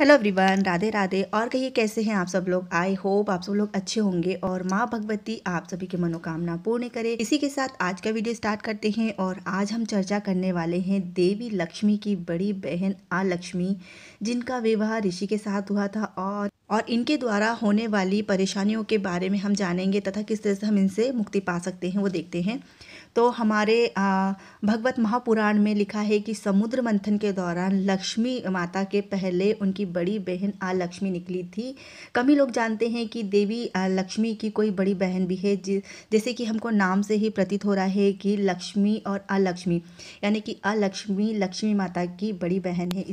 hello everyone Radhe Radhe और कहिए कैसे हैं आप सब लोग आई होप आप सब लोग अच्छे होंगे और माँ भगवती आप सभी की मनोकामना पूर्ण करे इसी के साथ आज का वीडियो स्टार्ट करते हैं और आज हम चर्चा करने वाले हैं देवी लक्ष्मी की बड़ी बहन आ लक्ष्मी जिनका विवाह ऋषि के साथ हुआ था और और इनके द्वारा होने वाली परेशानियों के बारे में हम जानेंगे तथा किस तरह से हम इनसे मुक्ति पा सकते हैं वो देखते हैं तो हमारे भगवत महापुराण में लिखा है कि समुद्र मंथन के दौरान लक्ष्मी माता के पहले उनकी बड़ी बहन आ लक्ष्मी निकली थी कम ही लोग जानते हैं कि देवी लक्ष्मी की कोई बड़ी बहन भी है जैसे कि हमको नाम से ही प्रतीत हो रहा है कि लक्ष्मी और अलक्ष्मी यानी कि अलक्ष्मी लक्ष्मी माता की बड़ी बहन है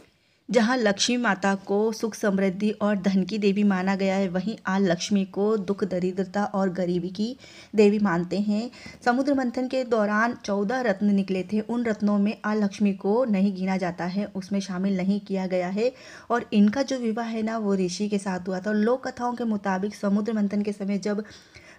जहाँ लक्ष्मी माता को सुख समृद्धि और धन की देवी माना गया है वहीं आज लक्ष्मी को दुख दरिद्रता और गरीबी की देवी मानते हैं समुद्र मंथन के दौरान चौदह रत्न निकले थे उन रत्नों में आ लक्ष्मी को नहीं गिना जाता है उसमें शामिल नहीं किया गया है और इनका जो विवाह है ना वो ऋषि के साथ हुआ था और लोक कथाओं के मुताबिक समुद्र मंथन के समय जब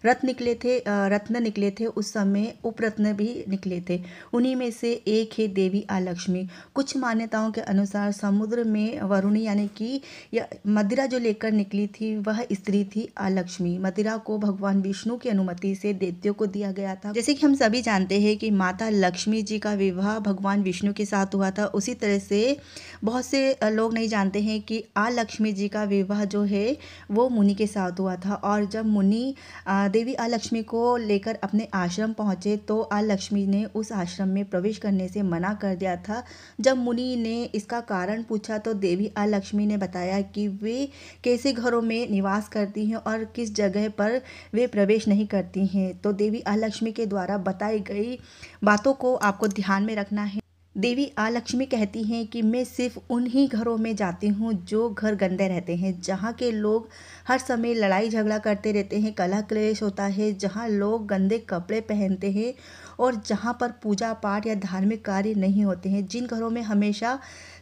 रत्न निकले थे रत्न निकले थे उस समय उपरत्न भी निकले थे उन्हीं में से एक है देवी आलक्ष्मी कुछ मान्यताओं के अनुसार समुद्र में वरुणी यानी कि या मदिरा जो लेकर निकली थी वह स्त्री थी आलक्ष्मी मदिरा को भगवान विष्णु की अनुमति से देवतियों को दिया गया था जैसे कि हम सभी जानते हैं कि माता लक्ष्मी जी का विवाह भगवान विष्णु के साथ हुआ था उसी तरह से बहुत से लोग नहीं जानते हैं कि आलक्ष्मी जी का विवाह जो है वो मुनि के साथ हुआ था और जब मुनि देवी आलक्ष्मी को लेकर अपने आश्रम पहुंचे तो आलक्ष्मी ने उस आश्रम में प्रवेश करने से मना कर दिया था जब मुनि ने इसका कारण पूछा तो देवी आलक्ष्मी ने बताया कि वे कैसे घरों में निवास करती हैं और किस जगह पर वे प्रवेश नहीं करती हैं तो देवी आलक्ष्मी के द्वारा बताई गई बातों को आपको ध्यान में रखना है देवी आलक्ष्मी कहती हैं कि मैं सिर्फ उन्हीं घरों में जाती हूँ जो घर गंदे रहते हैं जहाँ के लोग हर समय लड़ाई झगड़ा करते रहते हैं कला क्लेश होता है जहाँ लोग गंदे कपड़े पहनते हैं और जहाँ पर पूजा पाठ या धार्मिक कार्य नहीं होते हैं जिन घरों में हमेशा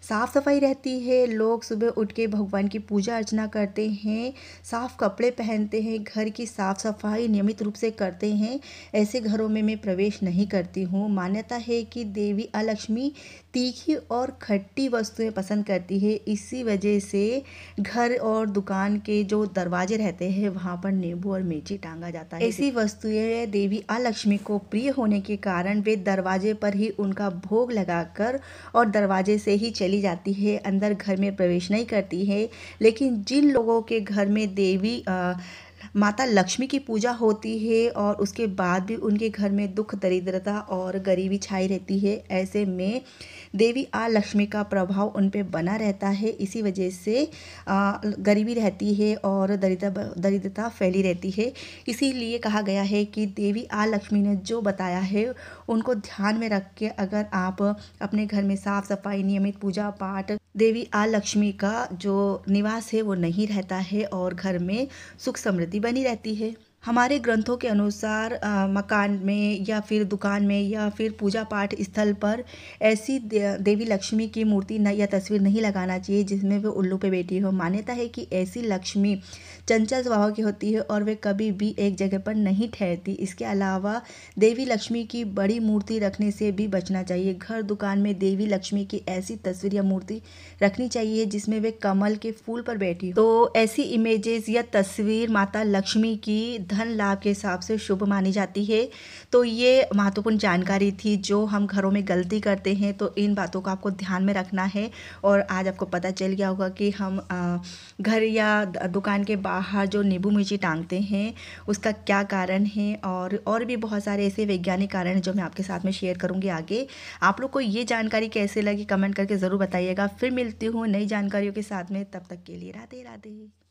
साफ़ सफाई रहती है लोग सुबह उठ के भगवान की पूजा अर्चना करते हैं साफ़ कपड़े पहनते हैं घर की साफ़ सफाई नियमित रूप से करते हैं ऐसे घरों में मैं प्रवेश नहीं करती हूँ मान्यता है कि देवी अलक्ष्मी तीखी और खट्टी वस्तुएं पसंद करती है इसी वजह से घर और दुकान के जो दरवाजे रहते हैं वहाँ पर नींबू और मिर्ची टांगा जाता है ऐसी वस्तुएं देवी अलक्ष्मी को प्रिय होने के कारण वे दरवाजे पर ही उनका भोग लगाकर और दरवाजे से ही चली चली जाती है अंदर घर में प्रवेश नहीं करती है लेकिन जिन लोगों के घर में देवी आ, माता लक्ष्मी की पूजा होती है और उसके बाद भी उनके घर में दुख दरिद्रता और गरीबी छाई रहती है ऐसे में देवी आ लक्ष्मी का प्रभाव उन पर बना रहता है इसी वजह से गरीबी रहती है और दरिद्र दरिद्रता फैली रहती है इसीलिए कहा गया है कि देवी आ लक्ष्मी ने जो बताया है उनको ध्यान में रख के अगर आप अपने घर में साफ सफाई नियमित पूजा पाठ देवी आ लक्ष्मी का जो निवास है वो नहीं रहता है और घर में सुख समृद्धि बनी रहती है हमारे ग्रंथों के अनुसार आ, मकान में या फिर दुकान में या फिर पूजा पाठ स्थल पर ऐसी दे, देवी लक्ष्मी की मूर्ति न या तस्वीर नहीं लगाना चाहिए जिसमें वे उल्लू पे बैठी हो मान्यता है कि ऐसी लक्ष्मी चंचल स्वभाव की होती है और वे कभी भी एक जगह पर नहीं ठहरती इसके अलावा देवी लक्ष्मी की बड़ी मूर्ति रखने से भी बचना चाहिए घर दुकान में देवी लक्ष्मी की ऐसी तस्वीर या मूर्ति रखनी चाहिए जिसमें वे कमल के फूल पर बैठी हो तो ऐसी इमेजेस या तस्वीर माता लक्ष्मी की धन लाभ के हिसाब से शुभ मानी जाती है तो ये महत्वपूर्ण जानकारी थी जो हम घरों में गलती करते हैं तो इन बातों को आपको ध्यान में रखना है और आज आपको पता चल गया होगा कि हम घर या दुकान के बाहर जो नींबू मिर्ची टांगते हैं उसका क्या कारण है और और भी बहुत सारे ऐसे वैज्ञानिक कारण जो मैं आपके साथ में शेयर करूँगी आगे आप लोग को ये जानकारी कैसे लगी कमेंट करके ज़रूर बताइएगा फिर मिलती हूँ नई जानकारियों के साथ में तब तक के लिए राधे राधे